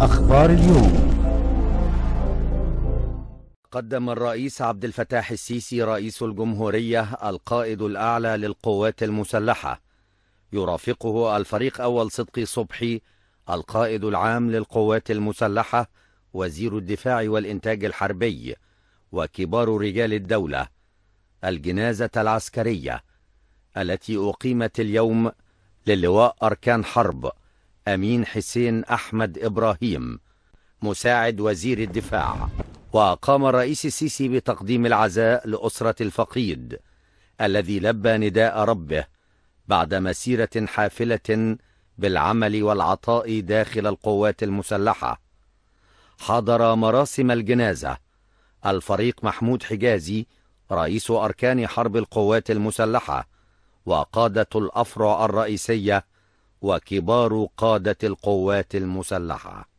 أخبار اليوم قدم الرئيس عبد الفتاح السيسي رئيس الجمهورية القائد الأعلى للقوات المسلحة يرافقه الفريق أول صدقي صبحي القائد العام للقوات المسلحة وزير الدفاع والإنتاج الحربي وكبار رجال الدولة الجنازة العسكرية التي أقيمت اليوم للواء أركان حرب أمين حسين أحمد إبراهيم مساعد وزير الدفاع وقام الرئيس السيسي بتقديم العزاء لأسرة الفقيد الذي لبى نداء ربه بعد مسيرة حافلة بالعمل والعطاء داخل القوات المسلحة حضر مراسم الجنازة الفريق محمود حجازي رئيس أركان حرب القوات المسلحة وقادة الأفرع الرئيسية وكبار قادة القوات المسلحة